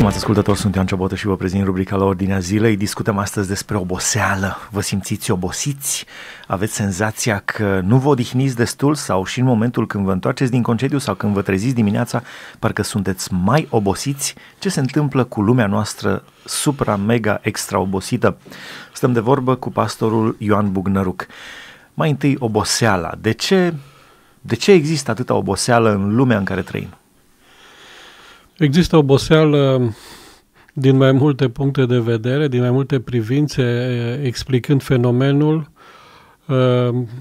Stimați ascultători, sunt Ioan Ciobotă și vă prezint rubrica la ordinea zilei. Discutăm astăzi despre oboseală. Vă simțiți obosiți? Aveți senzația că nu vă odihniți destul sau și în momentul când vă întoarceți din concediu sau când vă treziți dimineața, parcă sunteți mai obosiți? Ce se întâmplă cu lumea noastră supra-mega extra-obosită? Stăm de vorbă cu pastorul Ioan Bugnăruc. Mai întâi, oboseala. De ce, de ce există atâta oboseală în lumea în care trăim? Există oboseală din mai multe puncte de vedere, din mai multe privințe, explicând fenomenul.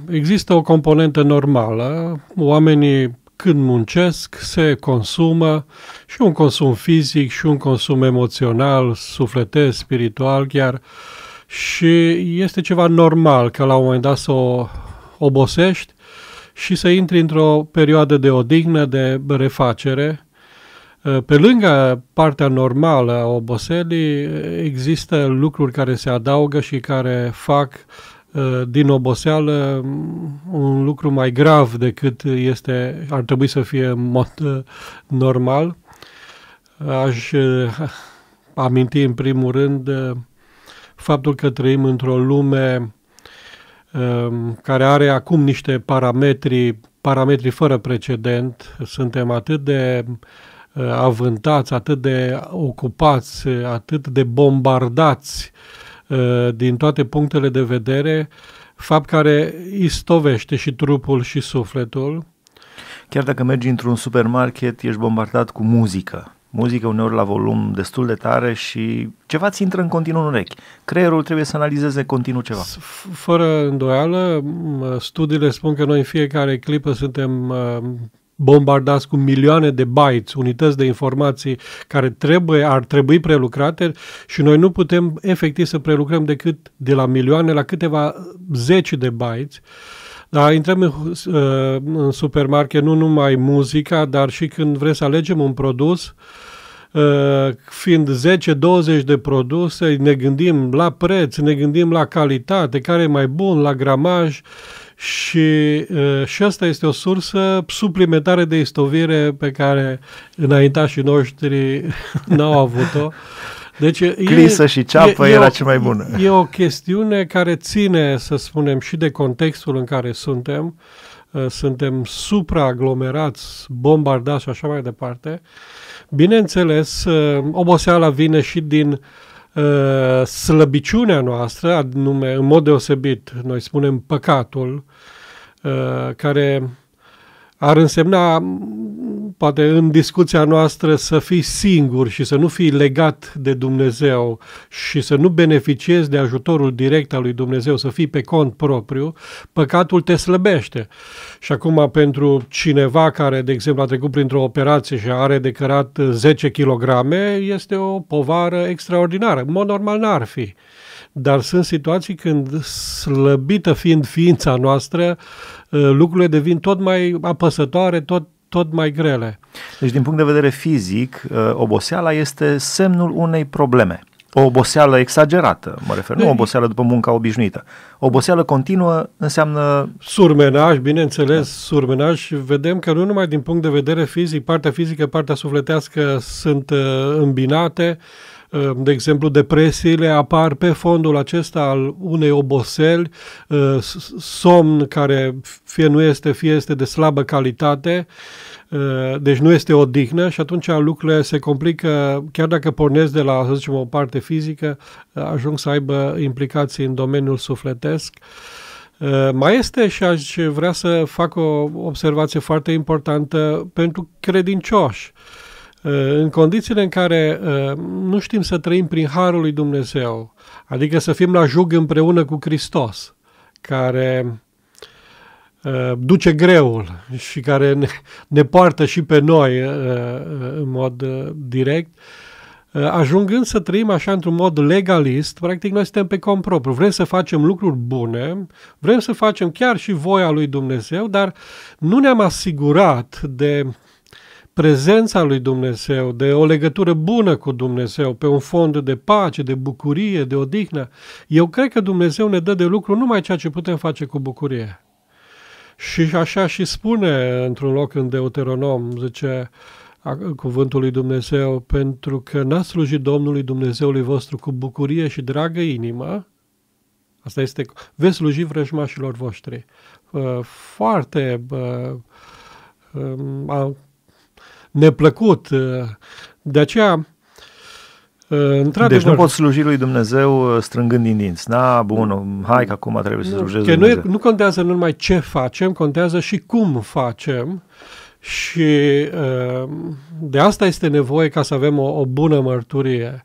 Există o componentă normală. Oamenii când muncesc, se consumă și un consum fizic și un consum emoțional, sufletesc, spiritual chiar. Și este ceva normal că la un moment dat să o obosești și să intri într-o perioadă de odihnă, de refacere, Eh, pe lângă partea normală a oboselii, eh, există lucruri care se adaugă și care fac eh, din oboseală mm, un lucru mai grav decât este, ar trebui să fie în mod normal. Aș aminti în primul rând faptul că trăim într-o lume care are acum niște parametri, parametri fără precedent. Suntem atât de uh, Uh, avântați, atât de ocupați, uh, atât de bombardați uh, din toate punctele de vedere, fapt care istovește și trupul și sufletul. Chiar dacă mergi într-un supermarket, ești bombardat cu muzică. Muzică uneori la volum destul de tare și ceva ți intră în continuu în urechi. Creierul trebuie să analizeze continuu ceva. Fără îndoială, studiile spun că noi în fiecare clipă suntem bombardați cu milioane de bytes, unități de informații care trebuie, ar trebui prelucrate și noi nu putem efectiv să prelucrăm decât de la milioane la câteva zeci de bytes. Da, intrăm în, uh, în supermarket nu numai muzica, dar și când vrem să alegem un produs, uh, fiind 10-20 de produse, ne gândim la preț, ne gândim la calitate, care e mai bun, la gramaj și, și asta este o sursă suplimentară de istovire pe care înaintașii noștri n-au avut-o. Deci Clisă e, și ceapă e, era e o, cea mai bună. E o chestiune care ține, să spunem, și de contextul în care suntem. Suntem supraaglomerați, bombardați și așa mai departe. Bineînțeles, oboseala vine și din uh, Uh, slăbiciunea noastră, anume, în mod deosebit, noi spunem păcatul, uh, care ar însemna poate în discuția noastră să fii singur și să nu fii legat de Dumnezeu și să nu beneficiezi de ajutorul direct al lui Dumnezeu, să fii pe cont propriu, păcatul te slăbește. Și acum pentru cineva care, de exemplu, a trecut printr-o operație și are de cărat 10 kg, este o povară extraordinară. În mod normal n-ar fi dar sunt situații când, slăbită fiind ființa noastră, lucrurile devin tot mai apăsătoare, tot tot mai grele. Deci, din punct de vedere fizic, uh, oboseala este semnul unei probleme. O oboseală exagerată, mă refer, nu o oboseală după munca obișnuită. O oboseală continuă înseamnă... Surmenaj, bineînțeles, da. surmenaj. Vedem că nu numai din punct de vedere fizic, partea fizică, partea sufletească sunt uh, îmbinate. Uh, Ehm, de exemplu, depresiile apar pe fondul acesta al unei oboseli, ehm, somn care fie nu este, fie este de slabă calitate, ehm, deci nu este odihnă și atunci lucrurile se complică, chiar dacă pornesc de la, să zicem, o parte fizică, ajung să aibă implicații în domeniul sufletesc. Mai este și aș vrea să fac o observație foarte importantă pentru credincioși. Uh, în condițiile în care uh, nu știm să trăim prin harul lui Dumnezeu, adică să fim la jug împreună cu Hristos, care uh, duce greul și care ne, ne poartă și pe noi în mod direct, ajungând să trăim așa într-un mod legalist, practic noi suntem pe cont propriu. Vrem să facem lucruri bune, vrem să facem chiar și voia lui Dumnezeu, dar nu ne-am asigurat de prezența lui Dumnezeu, de o legătură bună cu Dumnezeu, pe un fond de pace, de bucurie, de odihnă. Eu cred că Dumnezeu ne dă de lucru numai ceea ce putem face cu bucurie. Și așa și spune într-un loc în Deuteronom, zice cuvântul lui Dumnezeu, pentru că n a slujit Domnului Dumnezeului vostru cu bucurie și dragă inimă, asta este, veți sluji vrăjmașilor voștri. Foarte um, neplăcut. Uh, de aceea, uh, Într-adevăr. Deci nu poți sluji lui Dumnezeu uh, strângând din dinți. Na, bun, hai că acum trebuie să slujești Nu Dumnezeu. Nu, nu contează numai ce facem, contează și cum facem. Și de asta este nevoie ca să avem o, o bună mărturie.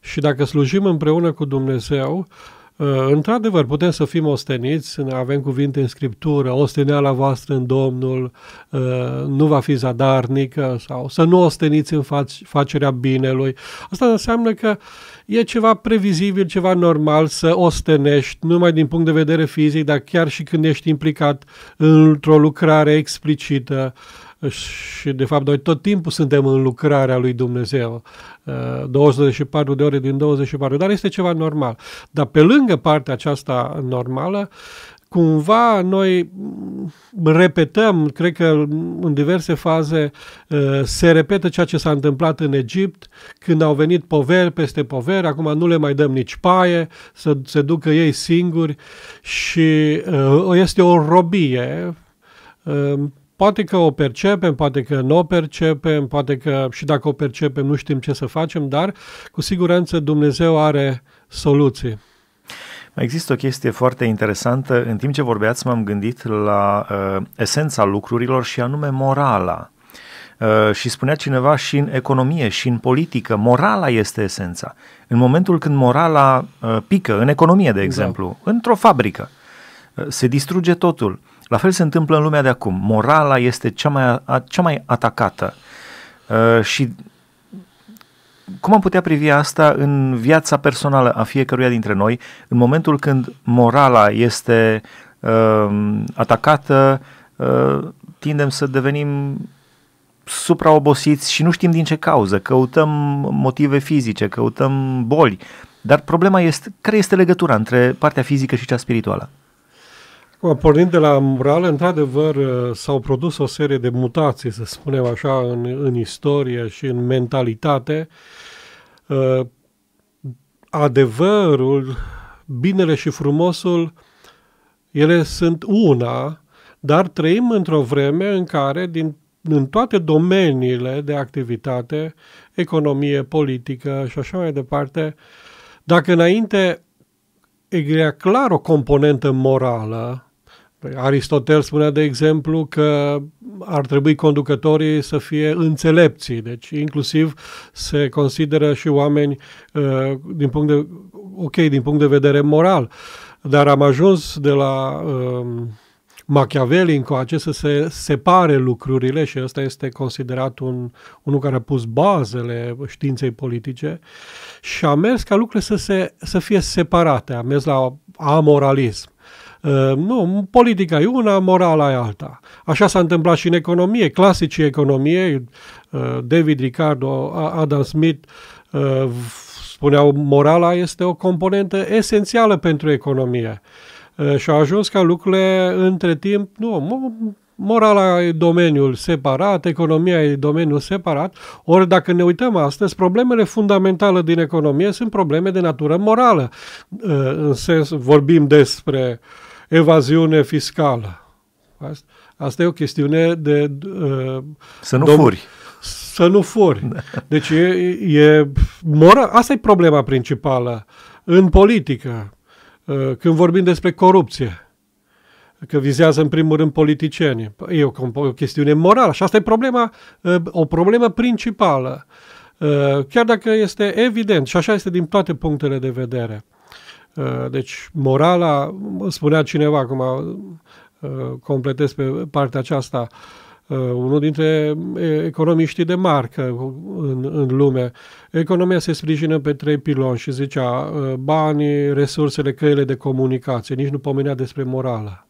Și dacă slujim împreună cu Dumnezeu, uh, Uh, într-adevăr, putem să fim osteniți, avem cuvinte în Scriptură, osteneala voastră în Domnul uh, nu va fi zadarnică sau să nu osteniți în facerea binelui. Asta înseamnă că e ceva previzibil, ceva normal să ostenești, nu numai din punct de vedere fizic, dar chiar și când ești implicat într-o lucrare explicită, și de fapt noi tot timpul suntem în lucrarea lui Dumnezeu, 24 uh, de ore din 24, dar este ceva normal. Dar pe lângă partea aceasta normală, cumva noi mm, repetăm, cred că în diverse faze uh, se repetă ceea ce s-a întâmplat în Egipt, când au venit poveri peste poveri, acum nu le mai dăm nici paie, să se ducă ei singuri și uh, este o robie Poate că o percepem, poate că nu o percepem, poate că și dacă o percepem nu știm ce să facem, dar cu siguranță Dumnezeu are soluții. Mai există o chestie foarte interesantă. În timp ce vorbeați, m-am gândit la uh, esența lucrurilor și anume morala. Uh, și spunea cineva și în economie și în politică, morala este esența. În momentul când morala uh, pică, în economie, de da. exemplu, într-o fabrică, uh, se distruge totul. Uh, la fel se întâmplă în lumea de acum. Morala este cea mai, cea mai atacată. Uh, și cum am putea privi asta în viața personală a fiecăruia dintre noi, în momentul când morala este uh, atacată, uh, tindem să devenim supraobosiți și nu știm din ce cauză, căutăm motive fizice, căutăm boli, dar problema este care este legătura între partea fizică și cea spirituală? pornind de la mural, într-adevăr uh, s-au produs o serie de mutații, să spunem așa, în, în istorie și în mentalitate. Uh, adevărul, binele și frumosul, ele sunt una, dar trăim într-o vreme în care, din, în toate domeniile de activitate, economie, politică și așa mai departe, dacă înainte era clar o componentă morală, Păi Aristotel spunea, de exemplu, că ar trebui conducătorii să fie înțelepții, deci inclusiv se consideră și oameni uh, din punct de, ok, din punct de vedere moral. Dar am ajuns de la uh, Machiavelli încoace să se separe lucrurile și ăsta este considerat un, unul care a pus bazele științei politice și a mers ca lucrurile să, se, să fie separate, a mers la amoralism. Ă, nu, politica e una, morala e alta. Așa s-a întâmplat și în economie, clasicii economiei, ă, David Ricardo, Adam Smith, ă, spuneau, morala este o componentă esențială pentru economie. Și au ajuns ca lucrurile între timp, nu, morala e domeniul separat, economia e domeniul separat, ori dacă ne uităm astăzi, problemele fundamentale din economie sunt probleme de natură morală. În sens, vorbim despre uh, evaziune fiscală. Asta e o chestiune de... Uh, să nu dom- furi. Să nu furi. Deci e, e mora, asta e problema principală în politică, uh, când vorbim despre corupție că vizează în primul rând politicieni. E o, o chestiune morală și asta e problema, uh, o problemă principală. Uh, chiar dacă este evident și așa este din toate punctele de vedere. Uh, deci, morala, spunea cineva, acum uh, completez pe partea aceasta, uh, unul dintre economiștii de marcă în, în lume. Economia se sprijină pe trei piloni și zicea banii, resursele, căile de comunicație. Nici nu pomenea despre morală.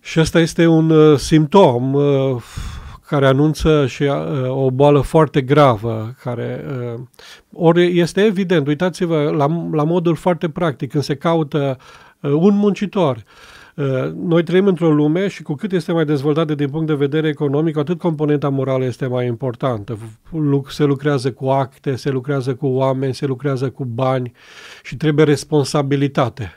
Și asta este un simptom care anunță și uh, o boală foarte gravă, care uh, ori este evident, uitați-vă la, la modul foarte practic, când se caută uh, un muncitor. Uh, noi trăim într-o lume și cu cât este mai dezvoltată din punct de vedere economic, atât componenta morală este mai importantă. Se lucrează cu acte, se lucrează cu oameni, se lucrează cu bani și trebuie responsabilitate.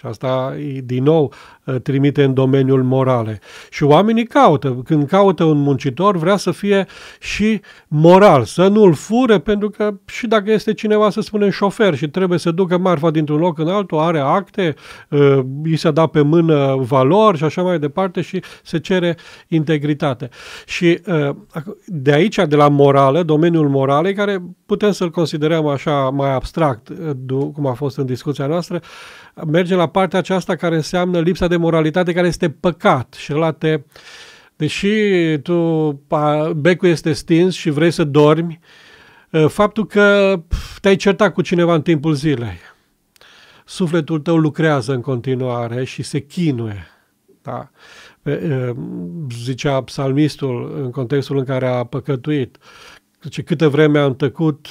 Și asta, din nou, ă, trimite în domeniul morale. Și oamenii caută. Când caută un muncitor, vrea să fie și moral, să nu-l fure, pentru că și dacă este cineva, să spunem, șofer și trebuie să ducă marfa dintr-un loc în altul, are acte, îi ă, se da pe mână valori și așa mai departe și se cere integritate. Și ă, de aici, de la morală, domeniul moralei, care putem să-l considerăm așa mai abstract, cum a fost în discuția noastră, merge la partea aceasta care înseamnă lipsa de moralitate, care este păcat și la te... Deși tu, becul este stins și vrei să dormi, ă, faptul că te-ai certat cu cineva în timpul zilei, sufletul tău lucrează în continuare și se chinuie. Da? Ă, zicea psalmistul în contextul în care a păcătuit, zice, câtă vreme am tăcut,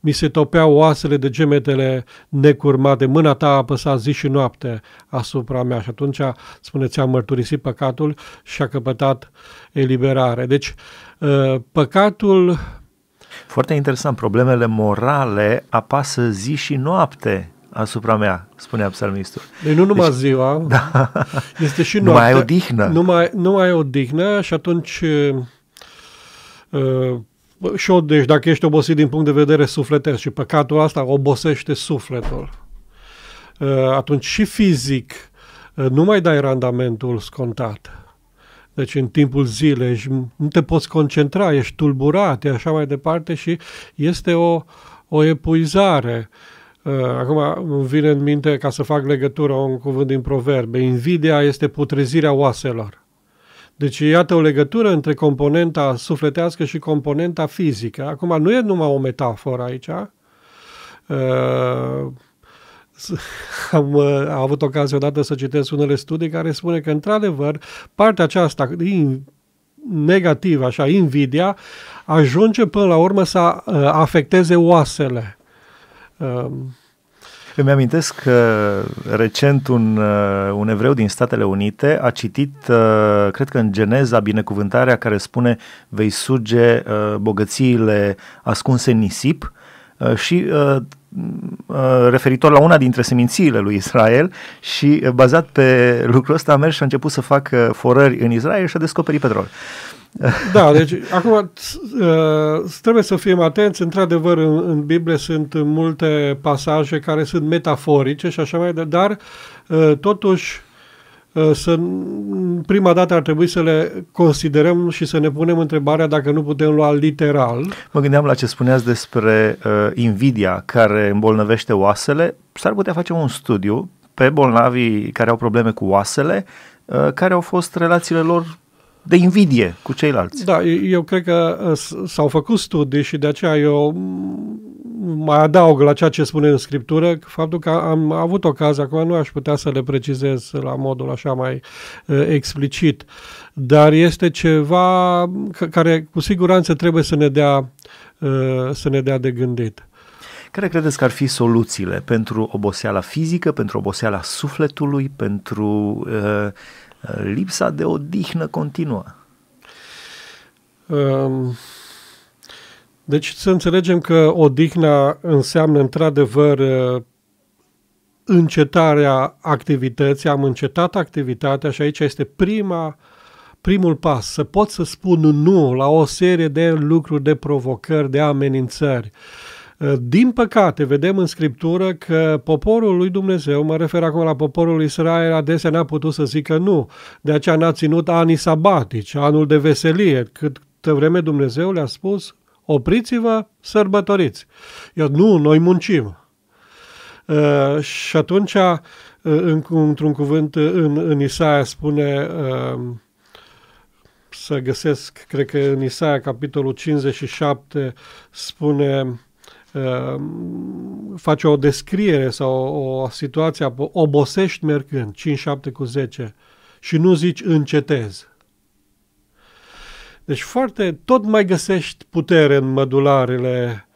mi se topeau oasele de gemetele necurmate, mâna ta a apăsat zi și noapte asupra mea și atunci, spuneți, ți-am mărturisit păcatul și a căpătat eliberare. Deci, ă, păcatul... Foarte interesant, problemele morale apasă zi și noapte asupra mea, spunea psalmistul. Deci nu numai deci, ziua, da. este și noaptea. Nu mai odihnă. Nu mai, nu mai odihnă și atunci uh, și o, deci dacă ești obosit din punct de vedere sufletesc și păcatul asta obosește sufletul, uh, atunci și fizic uh, nu mai dai randamentul scontat. Deci în timpul zilei și nu te poți concentra, ești tulburat, e așa mai departe și este o, o epuizare. Uh, acum îmi vine în minte, ca să fac legătură, un cuvânt din proverbe. Invidia este putrezirea oaselor. Deci iată o legătură între componenta sufletească și componenta fizică. Acum nu e numai o metaforă aici. Uh, am uh, avut ocazia odată să citesc unele studii care spune că, într-adevăr, partea aceasta in, negativă, așa, invidia, ajunge până la urmă să uh, afecteze oasele. Uh, îmi amintesc că recent un, uh, un evreu din Statele Unite a citit, uh, cred că în Geneza, binecuvântarea care spune vei suge uh, bogățiile ascunse în nisip și Uh, referitor la una dintre semințiile lui Israel și uh, bazat pe lucrul ăsta a mers și a început să facă forări în Israel și a descoperit petrol. Da, deci acum uh, trebuie să fim atenți. Într-adevăr, în, în Biblie sunt multe pasaje care sunt metaforice și așa mai departe, dar totuși Ă, să, prima dată ar trebui să le considerăm și să ne punem întrebarea dacă nu putem lua literal. Mă gândeam la ce spuneați despre uh, invidia care îmbolnăvește oasele. S-ar putea face un studiu pe bolnavii care au probleme cu oasele, uh, care au fost relațiile lor de invidie cu ceilalți. Da, eu cred că uh, s-au făcut studii și de aceea eu mai adaug la ceea ce spune în Scriptură faptul că am avut ocazia, acum nu aș putea să le precizez la modul așa mai uh, explicit, dar este ceva care cu siguranță trebuie să ne dea, uh, să ne dea de gândit. Care credeți că ar fi soluțiile pentru oboseala fizică, pentru oboseala sufletului, pentru uh, lipsa de odihnă continuă. Deci să înțelegem că odihna înseamnă într-adevăr uh, încetarea activității, am încetat activitatea și aici este prima, primul pas, să pot să spun nu la o serie de lucruri, de provocări, de amenințări. Uh, Eh, din păcate, vedem în Scriptură că poporul lui Dumnezeu, mă refer acum la poporul lui Israel, adesea n-a putut să zică nu. De aceea n-a ținut anii sabatici, anul de veselie, cât vreme Dumnezeu le-a spus, opriți-vă, sărbătoriți. Iar nu, noi muncim. Uh, și atunci, eh, în, într-un cuvânt, în, în Isaia spune, uh, să găsesc, cred că în Isaia, capitolul 57, spune, Ehm, face o descriere sau o, o situație, obosești mergând, 5-7 cu 10, și nu zici încetez. Deci foarte, tot mai găsești putere în mădularele,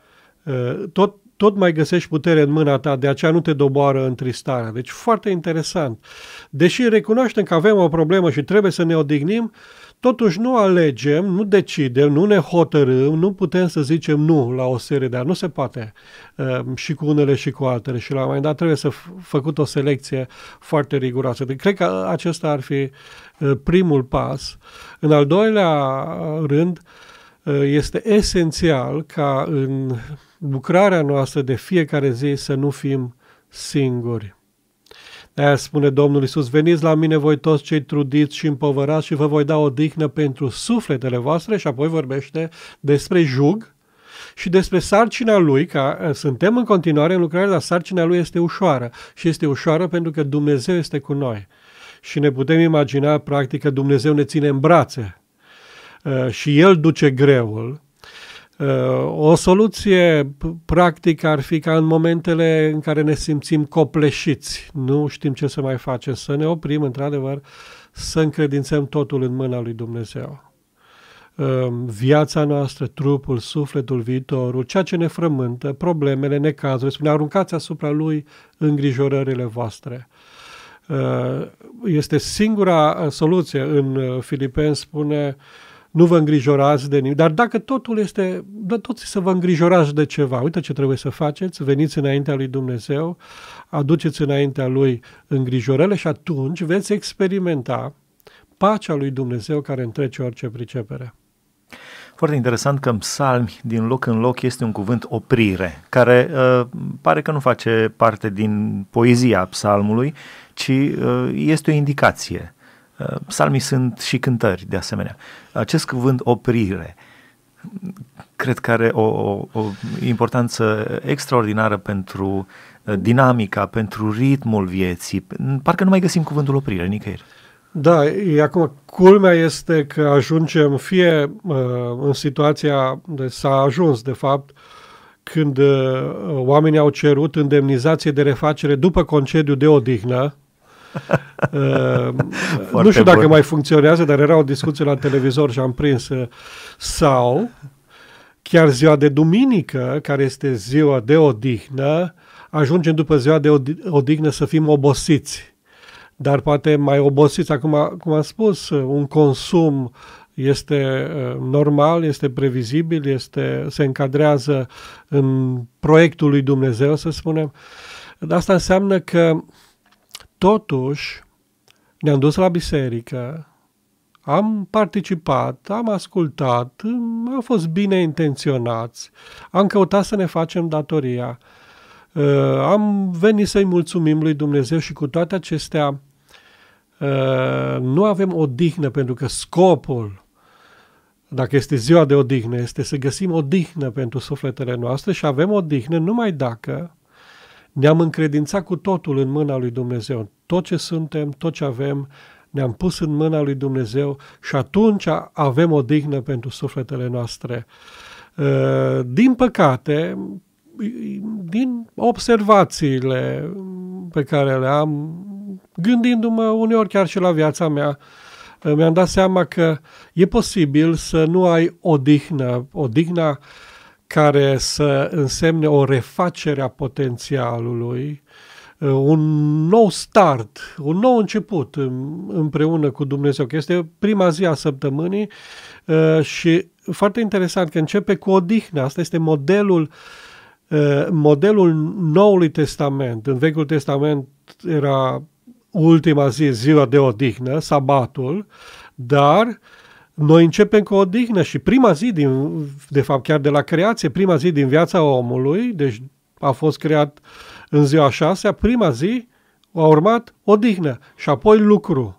eh, tot tot mai găsești putere în mâna ta, de aceea nu te doboară întristarea. Deci foarte interesant. Deși recunoaștem că avem o problemă și trebuie să ne odihnim, totuși nu alegem, nu decidem, nu ne hotărâm, nu putem să zicem nu la o serie de ani. Nu se poate uh, și cu unele și cu altele și la un moment dat trebuie să făcut o selecție foarte riguroasă. Deci, cred că acesta ar fi uh, primul pas. În al doilea uh, rând, este esențial ca în lucrarea noastră de fiecare zi să nu fim singuri. de spune Domnul Isus, veniți la mine voi toți cei trudiți și împovărați și vă voi da o dihnă pentru sufletele voastre și apoi vorbește despre jug și despre sarcina lui, că eh, suntem în continuare în lucrare, dar sarcina lui este ușoară și este ușoară pentru că Dumnezeu este cu noi. Și ne putem imagina, practic, că Dumnezeu ne ține în brațe eh, și El duce greul, Uh, o soluție, practică ar fi ca în momentele în care ne simțim copleșiți, nu știm ce să mai facem, să ne oprim, într-adevăr, să încredințăm totul în mâna lui Dumnezeu. Uh, viața noastră, trupul, sufletul, viitorul, ceea ce ne frământă, problemele, necazurile, spune, aruncați asupra lui îngrijorările voastre uh, este singura soluție. În Filipen spune nu vă îngrijorați de nimic. Dar dacă totul este, da, toți să vă îngrijorați de ceva, uite ce trebuie să faceți, veniți înaintea lui Dumnezeu, aduceți înaintea lui îngrijorele și atunci veți experimenta pacea lui Dumnezeu care întrece orice pricepere. Foarte interesant că în psalmi, din loc în loc, este un cuvânt oprire, care uh, pare că nu face parte din poezia psalmului, ci uh, este o indicație. Psalmii sunt și cântări, de asemenea. Acest cuvânt oprire, cred că are o, o, o importanță extraordinară pentru uh, dinamica, pentru ritmul vieții. Parcă nu mai găsim cuvântul oprire nicăieri. Da, acum culmea este că ajungem fie uh, în situația de s-a ajuns, de fapt, când uh, oamenii au cerut indemnizație de refacere după concediu de odihnă, nu știu dacă bun. mai funcționează, dar era o discuție la televizor și am prins. Uh, sau chiar ziua de duminică, care este ziua de odihnă, ajungem după ziua de odihnă să fim obosiți. Dar poate mai obosiți, acum, cum am spus, un consum este uh, normal, este previzibil, este, se încadrează în proiectul lui Dumnezeu, să spunem. Dar asta înseamnă că Totuși, ne-am dus la biserică, am participat, am ascultat, am fost bine intenționați, am căutat să ne facem datoria, uh, am venit să-i mulțumim lui Dumnezeu și cu toate acestea uh, nu avem o dihnă pentru că scopul, dacă este ziua de odihnă, este să găsim o pentru sufletele noastre și avem o numai dacă ne-am încredințat cu totul în mâna lui Dumnezeu. Tot ce suntem, tot ce avem, ne-am pus în mâna lui Dumnezeu și atunci avem o dignă pentru sufletele noastre. Ă, din păcate, din observațiile pe care le am, gândindu-mă uneori chiar și la viața mea, mi-am dat seama că e posibil să nu ai odihnă, odihna care să însemne o refacere a potențialului, uh, un nou start, un nou început împreună cu Dumnezeu, că este prima zi a săptămânii uh, și foarte interesant că începe cu odihnă. Asta este modelul uh, modelul Noului Testament. În Vechiul Testament era ultima zi, ziua de odihnă, sabatul, dar uh, noi începem cu o dignă și prima zi, din, de fapt chiar de la creație, prima zi din viața omului, deci a fost creat în ziua șasea, prima zi a urmat o dignă și apoi lucru.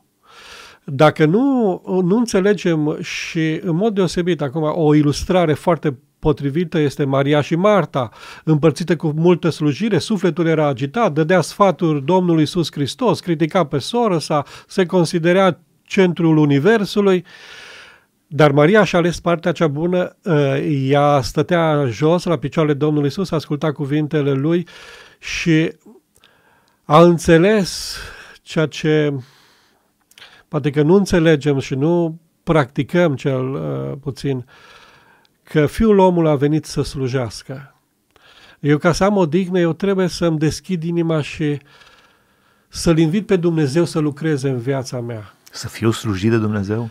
Dacă nu, nu înțelegem și în mod deosebit acum o ilustrare foarte potrivită este Maria și Marta, împărțite cu multă slujire, sufletul era agitat, dădea sfaturi Domnului Iisus Hristos, critica pe soră sa, se considera centrul universului. Uh, dar Maria și-a ales partea cea bună, eh, ea stătea jos la picioarele Domnului Isus, asculta cuvintele lui și a înțeles ceea ce poate că nu înțelegem și nu practicăm cel uh, puțin, că Fiul omului a venit să slujească. Eu ca să am o dignă, eu trebuie să-mi deschid inima și să-L invit pe Dumnezeu să lucreze în viața mea. Să fiu slujit de Dumnezeu?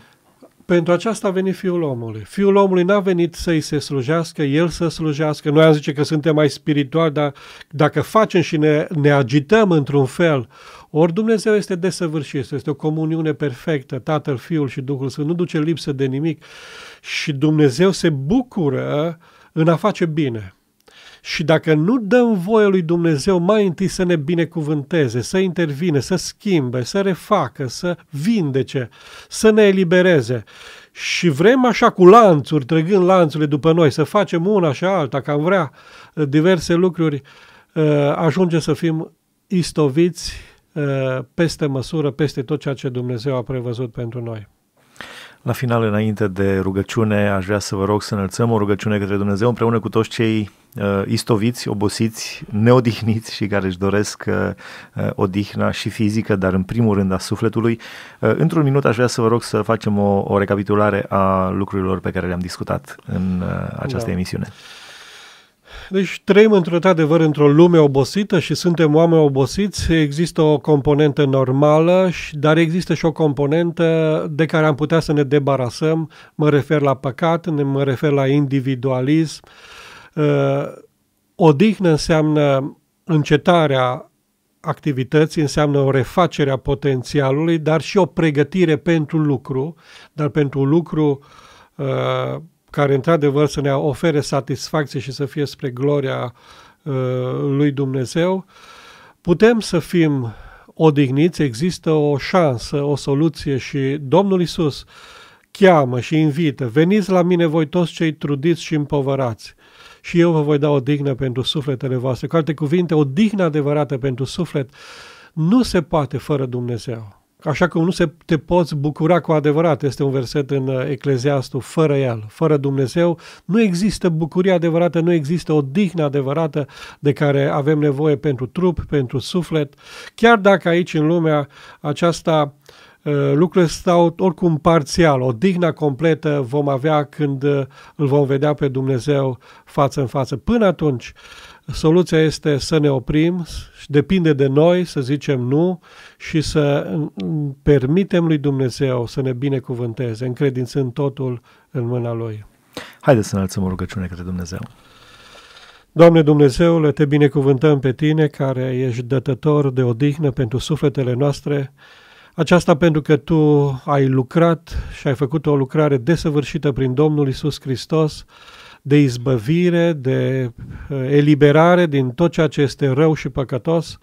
pentru aceasta a venit Fiul omului. Fiul omului n-a venit să-i se slujească, el să slujească. Noi am zice că suntem mai spirituali, dar dacă facem și ne, ne agităm într-un fel, ori Dumnezeu este desăvârșit, este o comuniune perfectă, Tatăl, Fiul și Duhul Sfânt, nu duce lipsă de nimic și Dumnezeu se bucură în a face bine. Și dacă nu dăm voie lui Dumnezeu mai întâi să ne binecuvânteze, să intervine, să schimbe, să refacă, să vindece, să ne elibereze, și vrem așa cu lanțuri, trăgând lanțurile după noi, să facem una și alta, că am vrea diverse lucruri, ă, ajunge să fim istoviți ă, peste măsură, peste tot ceea ce Dumnezeu a prevăzut pentru noi. La final, înainte de rugăciune, aș vrea să vă rog să înălțăm o rugăciune către Dumnezeu împreună cu toți cei uh, istoviți, obosiți, neodihniți și care își doresc uh, uh, odihna și fizică, dar în primul rând a sufletului. Uh, într-un minut aș vrea să vă rog să facem o, o recapitulare a lucrurilor pe care le-am discutat în uh, această da. emisiune. Deci trăim într-adevăr într-o lume obosită și suntem oameni obosiți. Există o componentă normală, dar există și o componentă de care am putea să ne debarasăm. Mă refer la păcat, mă refer la individualism. Uh, odihnă înseamnă încetarea activității înseamnă o refacere a potențialului, dar și o pregătire pentru lucru, dar pentru lucru uh, care într-adevăr să ne ofere satisfacție și să fie spre gloria uh, lui Dumnezeu, putem să fim odihniți, există o șansă, o soluție și Domnul Isus cheamă și invită, veniți la mine voi toți cei trudiți și împovărați și eu vă voi da o dignă pentru sufletele voastre. Cu alte cuvinte, o dignă adevărată pentru suflet nu se poate fără Dumnezeu așa cum nu se te poți bucura cu adevărat, este un verset în uh, Ecleziastul, fără el, fără Dumnezeu, nu există bucurie adevărată, nu există o dihnă adevărată de care avem nevoie pentru trup, pentru suflet, chiar dacă aici în lumea aceasta uh, lucrurile stau oricum parțial, o dihnă completă vom avea când uh, îl vom vedea pe Dumnezeu față în față. Până atunci, Soluția este să ne oprim, depinde de noi să zicem nu și să permitem lui Dumnezeu să ne binecuvânteze, încredințând totul în mâna Lui. Haideți să înălțăm o rugăciune către Dumnezeu. Doamne Dumnezeule, te binecuvântăm pe Tine care ești dătător de odihnă pentru sufletele noastre, aceasta pentru că Tu ai lucrat și ai făcut o lucrare desăvârșită prin Domnul Isus Hristos, de izbăvire, de uh, eliberare din tot ceea ce este rău și păcătos.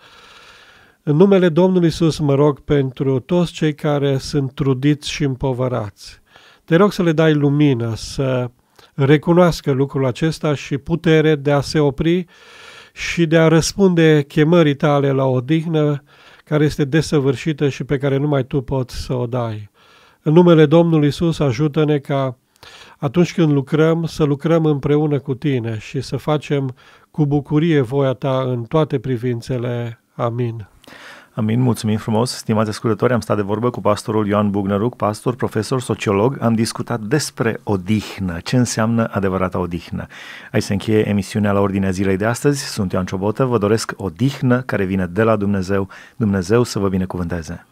În numele Domnului Isus mă rog pentru toți cei care sunt trudiți și împovărați. Te rog să le dai lumină, să recunoască lucrul acesta și putere de a se opri și de a răspunde chemării tale la odihnă care este desăvârșită și pe care numai tu poți să o dai. În numele Domnului Isus ajută-ne ca atunci când lucrăm, să lucrăm împreună cu tine și să facem cu bucurie voia ta în toate privințele. Amin. Amin, mulțumim frumos, stimați ascultători, am stat de vorbă cu pastorul Ioan Bugnăruc, pastor, profesor, sociolog, am discutat despre odihnă, ce înseamnă adevărata odihnă. Aici se încheie emisiunea la ordinea zilei de astăzi, sunt Ioan Ciobotă, vă doresc odihnă care vine de la Dumnezeu, Dumnezeu să vă binecuvânteze.